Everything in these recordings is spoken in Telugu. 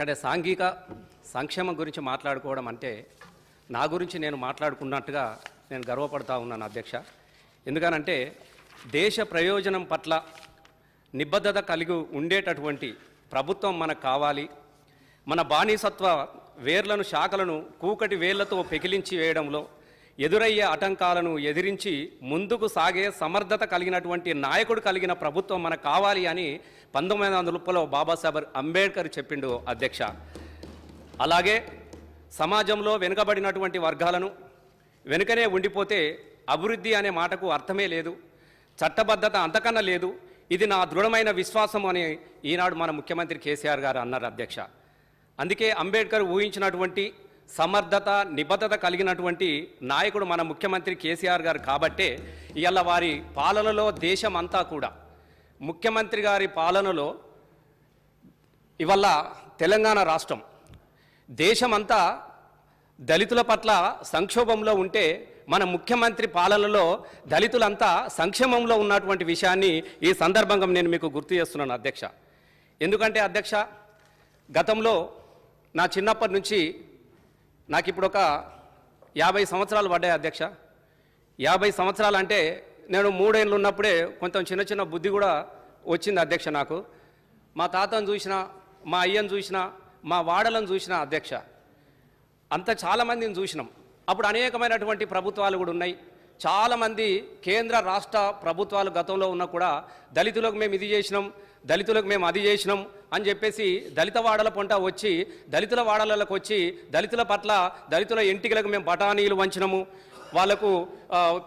ఇక్కడ సాంఘిక సంక్షేమం గురించి మాట్లాడుకోవడం అంటే నా గురించి నేను మాట్లాడుకున్నట్టుగా నేను గర్వపడతా ఉన్నాను అధ్యక్ష ఎందుకనంటే దేశ ప్రయోజనం పట్ల నిబద్ధత కలిగి ఉండేటటువంటి ప్రభుత్వం మనకు కావాలి మన బానిసత్వ వేర్లను శాఖలను కూకటి వేర్లతో పెకిలించి వేయడంలో ఎదురయ్యే ఆటంకాలను ఎదిరించి ముందుకు సాగే సమర్థత కలిగినటువంటి నాయకుడు కలిగిన ప్రభుత్వం మనకు కావాలి అని పంతొమ్మిది వందల ముప్పలో బాబాసాహెబ్ అంబేద్కర్ చెప్పిండు అధ్యక్ష అలాగే సమాజంలో వెనుకబడినటువంటి వర్గాలను వెనుకనే ఉండిపోతే అభివృద్ధి అనే మాటకు అర్థమే లేదు చట్టబద్ధత అంతకన్నా లేదు ఇది నా దృఢమైన విశ్వాసం అని ఈనాడు మన ముఖ్యమంత్రి కేసీఆర్ గారు అన్నారు అధ్యక్ష అందుకే అంబేద్కర్ ఊహించినటువంటి సమర్థత నిబద్ధత కలిగినటువంటి నాయకుడు మన ముఖ్యమంత్రి కేసీఆర్ గారు కాబట్టే ఇవాళ వారి పాలనలో దేశం అంతా కూడా ముఖ్యమంత్రి గారి పాలనలో ఇవల్ల తెలంగాణ రాష్ట్రం దేశమంతా దళితుల పట్ల సంక్షోభంలో ఉంటే మన ముఖ్యమంత్రి పాలనలో దళితులంతా సంక్షేమంలో ఉన్నటువంటి విషయాన్ని ఈ సందర్భంగా నేను మీకు గుర్తు చేస్తున్నాను అధ్యక్ష ఎందుకంటే అధ్యక్ష గతంలో నా చిన్నప్పటి నుంచి నాకు ఇప్పుడు ఒక యాభై సంవత్సరాలు పడ్డాయి అధ్యక్ష యాభై సంవత్సరాలు అంటే నేను మూడేళ్ళు ఉన్నప్పుడే కొంచెం చిన్న చిన్న బుద్ధి కూడా వచ్చింది అధ్యక్ష నాకు మా తాతను చూసిన మా అయ్యను చూసిన మా వాడలను చూసిన అధ్యక్ష అంత చాలామందిని చూసినాం అప్పుడు అనేకమైనటువంటి ప్రభుత్వాలు కూడా ఉన్నాయి చాలామంది కేంద్ర రాష్ట్ర ప్రభుత్వాలు గతంలో ఉన్నా కూడా దళితులకు మేము ఇది చేసినాం దళితులకు మేము అది చేసినాం అని చెప్పేసి దళిత వాడల పంట వచ్చి దళితుల వాడలకు వచ్చి దళితుల పట్ల దళితుల ఇంటికలకు మేము బఠానీలు వంచినము వాళ్ళకు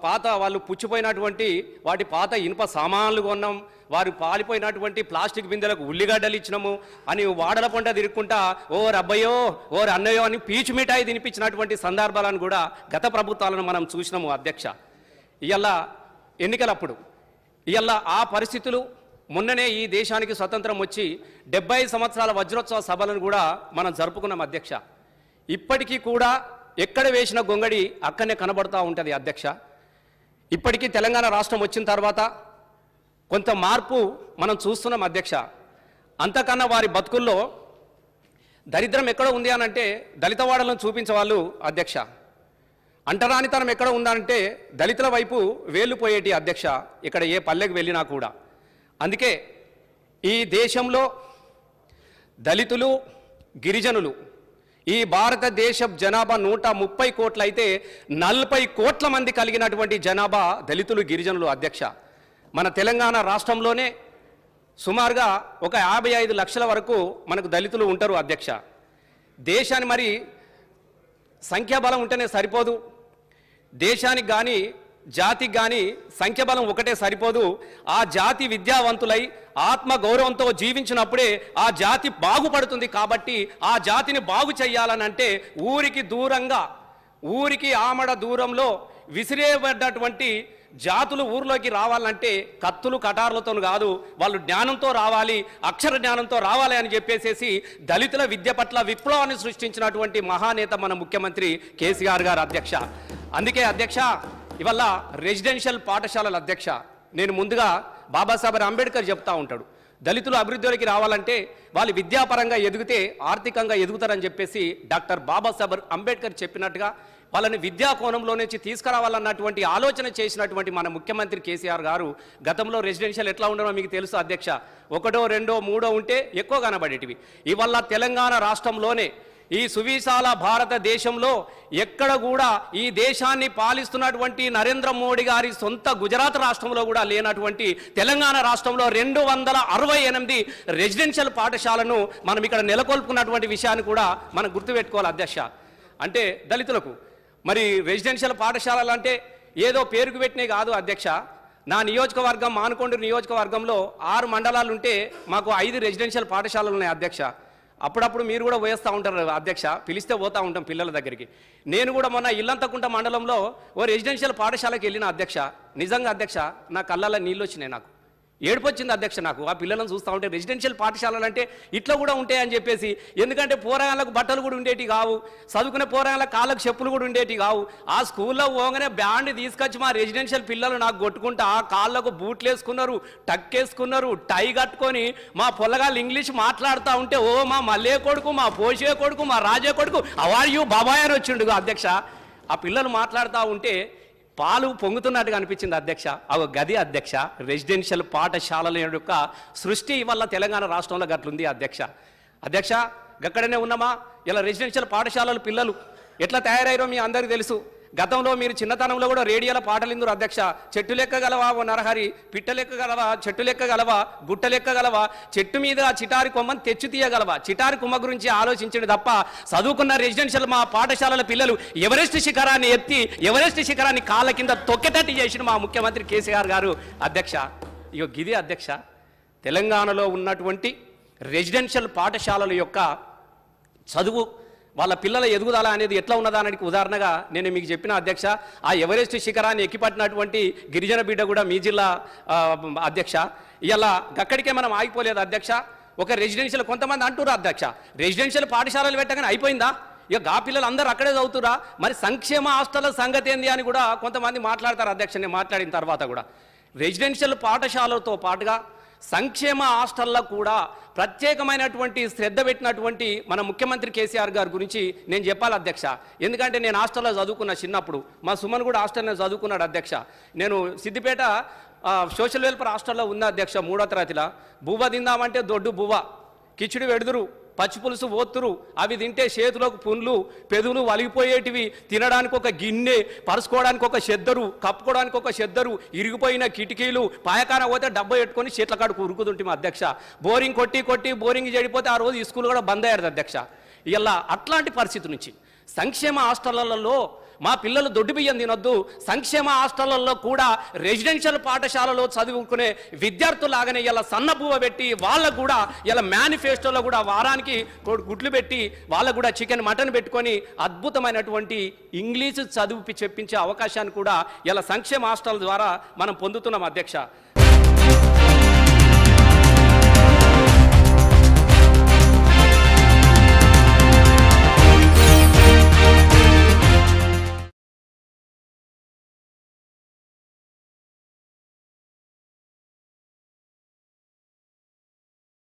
పాత వాళ్ళు పుచ్చిపోయినటువంటి వాటి పాత ఇనుప సామాన్లు కొన్నాం వారు పాలిపోయినటువంటి ప్లాస్టిక్ బిందెలకు ఉల్లిగడ్డలు ఇచ్చినాము అని వాడల పంట తిరుక్కుంటా ఓ రబ్బయ్యో ఓ అన్నయ్యో అని పీచు మిఠాయి తినిపించినటువంటి సందర్భాలను కూడా గత ప్రభుత్వాలను మనం చూసినాము అధ్యక్ష ఇవాళ ఎన్నికలప్పుడు ఇవాళ ఆ పరిస్థితులు మొన్ననే ఈ దేశానికి స్వతంత్రం వచ్చి డెబ్బై సంవత్సరాల వజ్రోత్సవ సభలను కూడా మనం జరుపుకున్నాం అధ్యక్ష ఇప్పటికీ కూడా ఎక్కడ వేసిన గొంగడి అక్కడనే కనబడుతూ ఉంటుంది అధ్యక్ష ఇప్పటికీ తెలంగాణ రాష్ట్రం వచ్చిన తర్వాత కొంత మార్పు మనం చూస్తున్నాం అధ్యక్ష అంతకన్నా వారి బతుకుల్లో దరిద్రం ఎక్కడ ఉంది అని అంటే దళితవాడలను చూపించేవాళ్ళు అధ్యక్ష అంటరానితనం ఎక్కడ ఉందంటే దళితుల వైపు పోయేటి అధ్యక్ష ఇక్కడ ఏ పల్లెకు వెళ్ళినా కూడా అందుకే ఈ దేశంలో దళితులు గిరిజనులు ఈ భారతదేశ జనాభా నూట ముప్పై అయితే నలభై కోట్ల మంది కలిగినటువంటి జనాభా దళితులు గిరిజనులు అధ్యక్ష మన తెలంగాణ రాష్ట్రంలోనే సుమారుగా ఒక యాభై ఐదు లక్షల వరకు మనకు దళితులు ఉంటారు అధ్యక్ష దేశాన్ని మరి సంఖ్యాబలం ఉంటేనే సరిపోదు దేశానికి కానీ జాతి కానీ సంఖ్యబలం ఒకటే సరిపోదు ఆ జాతి విద్యావంతులై ఆత్మ గౌరవంతో జీవించినప్పుడే ఆ జాతి బాగుపడుతుంది కాబట్టి ఆ జాతిని బాగు చెయ్యాలనంటే ఊరికి దూరంగా ఊరికి ఆమడ దూరంలో విసిరేబడ్డటువంటి జాతులు ఊర్లోకి రావాలంటే కత్తులు కటారులతో కాదు వాళ్ళు జ్ఞానంతో రావాలి అక్షర జ్ఞానంతో రావాలి అని చెప్పేసేసి దళితుల విద్య పట్ల విప్లవాన్ని సృష్టించినటువంటి మహానేత మన ముఖ్యమంత్రి కేసీఆర్ గారు అధ్యక్ష అందుకే అధ్యక్ష ఇవల్ల రెసిడెన్షియల్ పాఠశాలల అధ్యక్ష నేను ముందుగా బాబాసాహెబ్ అంబేద్కర్ చెప్తా ఉంటాడు దళితులు అభివృద్ధిలోకి రావాలంటే వాళ్ళు విద్యాపరంగా ఎదిగితే ఆర్థికంగా ఎదుగుతారని చెప్పేసి డాక్టర్ బాబాసాహెబ్ అంబేద్కర్ చెప్పినట్టుగా వాళ్ళని విద్యా కోణంలో నుంచి తీసుకురావాలన్నటువంటి ఆలోచన చేసినటువంటి మన ముఖ్యమంత్రి కేసీఆర్ గారు గతంలో రెసిడెన్షియల్ ఎట్లా ఉండడో మీకు తెలుసు అధ్యక్ష ఒకటో రెండో మూడో ఉంటే ఎక్కువ కనబడేటివి ఇవల్ల తెలంగాణ రాష్ట్రంలోనే ఈ సువిశాల భారతదేశంలో ఎక్కడ కూడా ఈ దేశాన్ని పాలిస్తున్నటువంటి నరేంద్ర మోడీ గారి సొంత గుజరాత్ రాష్ట్రంలో కూడా లేనటువంటి తెలంగాణ రాష్ట్రంలో రెండు వందల అరవై ఎనిమిది రెసిడెన్షియల్ పాఠశాలను మనం ఇక్కడ నెలకొల్పుకున్నటువంటి విషయాన్ని కూడా మనం గుర్తుపెట్టుకోవాలి అధ్యక్ష అంటే దళితులకు మరి రెసిడెన్షియల్ పాఠశాలలు అంటే ఏదో పేరుకు పెట్టినే కాదు అధ్యక్ష నా నియోజకవర్గం మానకొండ నియోజకవర్గంలో ఆరు మండలాలుంటే మాకు ఐదు రెసిడెన్షియల్ పాఠశాలలు ఉన్నాయి అధ్యక్ష అప్పుడప్పుడు మీరు కూడా పోయేస్తూ ఉంటారు అధ్యక్ష పిలిస్తే పోతూ ఉంటాం పిల్లల దగ్గరికి నేను కూడా మొన్న ఇల్లంతకుంట మండలంలో ఓ రెసిడెన్షియల్ పాఠశాలకు వెళ్ళిన అధ్యక్ష నిజంగా అధ్యక్ష నా కళ్ళల్లో నీళ్ళు వచ్చినాయి నాకు ఏడుపొచ్చింది అధ్యక్ష నాకు ఆ పిల్లలను చూస్తూ ఉంటే రెసిడెన్షియల్ పాఠశాలలు అంటే ఇట్లా కూడా ఉంటాయని చెప్పేసి ఎందుకంటే పోరాయాలకు బట్టలు కూడా ఉండేటి కావు చదువుకునే పోరాయాల కాళ్ళకు చెప్పులు కూడా ఉండేటి కావు ఆ స్కూల్లో పోగానే బ్యాండ్ తీసుకొచ్చి మా రెసిడెన్షియల్ పిల్లలు నాకు కొట్టుకుంటే ఆ కాళ్ళకు బూట్లు వేసుకున్నారు టక్ వేసుకున్నారు టై కట్టుకొని మా పొల్లగాళ్ళు ఇంగ్లీష్ మాట్లాడుతూ ఉంటే ఓ మా మల్లే కొడుకు మా పోషే కొడుకు మా రాజే కొడుకు అవాయు బాబాయ్ అని వచ్చిండు అధ్యక్ష ఆ పిల్లలు మాట్లాడుతూ ఉంటే పాలు పొంగుతున్నట్టుగా అనిపించింది అధ్యక్ష ఒక గది అధ్యక్ష రెసిడెన్షియల్ పాఠశాలల యొక్క సృష్టి వల్ల తెలంగాణ రాష్ట్రంలో గట్లుంది అధ్యక్ష అధ్యక్ష గక్కడనే ఉన్నామా ఇలా రెసిడెన్షియల్ పాఠశాలలు పిల్లలు ఎట్లా తయారయ్యారో మీ అందరికీ తెలుసు గతంలో మీరు చిన్నతనంలో కూడా రేడియోల పాటలిందురు అధ్యక్ష చెట్టు లెక్క గలవా ఓ నరహరి పిట్ట లెక్క గలవా చెట్టు లెక్క గలవా గుట్ట లెక్క గలవా చెట్టు మీద చిటారి కొమ్మని తెచ్చు తీయగలవా చిటారి కొమ్మ గురించి ఆలోచించండి తప్ప చదువుకున్న రెసిడెన్షియల్ మా పాఠశాలల పిల్లలు ఎవరెస్ట్ శిఖరాన్ని ఎత్తి ఎవరెస్ట్ శిఖరాన్ని కాళ్ళ కింద తొక్కెటట్టు చేసిన మా ముఖ్యమంత్రి కేసీఆర్ గారు అధ్యక్ష ఇక గిది అధ్యక్ష తెలంగాణలో ఉన్నటువంటి రెసిడెన్షియల్ పాఠశాలల యొక్క చదువు వాళ్ళ పిల్లల ఎదుగుదల అనేది ఎట్లా ఉన్నదానికి ఉదాహరణగా నేను మీకు చెప్పిన అధ్యక్ష ఆ ఎవరెస్ట్ శిఖరాన్ని ఎక్కిపట్టినటువంటి గిరిజన బిడ్డ కూడా మీ జిల్లా అధ్యక్ష ఇలా అక్కడికే మనం ఆగిపోలేదు అధ్యక్ష ఒక రెసిడెన్షియల్ కొంతమంది అంటున్నారు అధ్యక్ష రెసిడెన్షియల్ పాఠశాలలు పెట్టగానే అయిపోయిందా ఇక గా పిల్లలు అందరూ అక్కడే చదువుతురా మరి సంక్షేమ హాస్టల్ సంగతి ఏంది అని కూడా కొంతమంది మాట్లాడతారు అధ్యక్ష నేను మాట్లాడిన తర్వాత కూడా రెసిడెన్షియల్ పాఠశాలతో పాటుగా సంక్షేమ హాస్టల్లో కూడా ప్రత్యేకమైనటువంటి శ్రద్ధ పెట్టినటువంటి మన ముఖ్యమంత్రి కేసీఆర్ గారి గురించి నేను చెప్పాలి అధ్యక్ష ఎందుకంటే నేను హాస్టల్లో చదువుకున్న చిన్నప్పుడు మా సుమన్ కూడా హాస్టల్లో చదువుకున్నాడు అధ్యక్ష నేను సిద్దిపేట సోషల్ వెల్ఫేర్ హాస్టల్లో ఉన్న అధ్యక్ష మూడో తరగతిలో బువ్వ తిందామంటే దొడ్డు బువ్వ కిచిడి వెడుదురు పచ్చిపులుసు ఓత్తురు అవి తింటే చేతిలోకి పుండ్లు పెదులు వలిగిపోయేటివి తినడానికి ఒక గిన్నె పరుచుకోవడానికి ఒక చెద్దరు కప్పుకోవడానికి ఒక చెద్దరు ఇరిగిపోయిన కిటికీలు పాయకాన పోతే డబ్బా పెట్టుకొని చెట్ల కాడుకు ఉరుకుతుంటే అధ్యక్ష బోరింగ్ కొట్టి కొట్టి బోరింగ్ చెడిపోతే ఆ రోజు ఈ స్కూల్ కూడా బంద్ అయ్యారు అధ్యక్ష ఇలా అట్లాంటి పరిస్థితి నుంచి సంక్షేమ హాస్టళ్లలో మా పిల్లలు దొడ్డు బియ్యం తినొద్దు సంక్షేమ హాస్టళ్లలో కూడా రెసిడెన్షియల్ పాఠశాలలో చదువుకునే విద్యార్థులాగానే ఇలా సన్నబువ పెట్టి వాళ్ళకు కూడా ఇలా మేనిఫెస్టోలో కూడా వారానికి గుడ్లు పెట్టి వాళ్ళకు కూడా చికెన్ మటన్ పెట్టుకొని అద్భుతమైనటువంటి ఇంగ్లీషు చదువుపి చెప్పించే అవకాశాన్ని కూడా ఇలా సంక్షేమ హాస్టల్ ద్వారా మనం పొందుతున్నాం అధ్యక్ష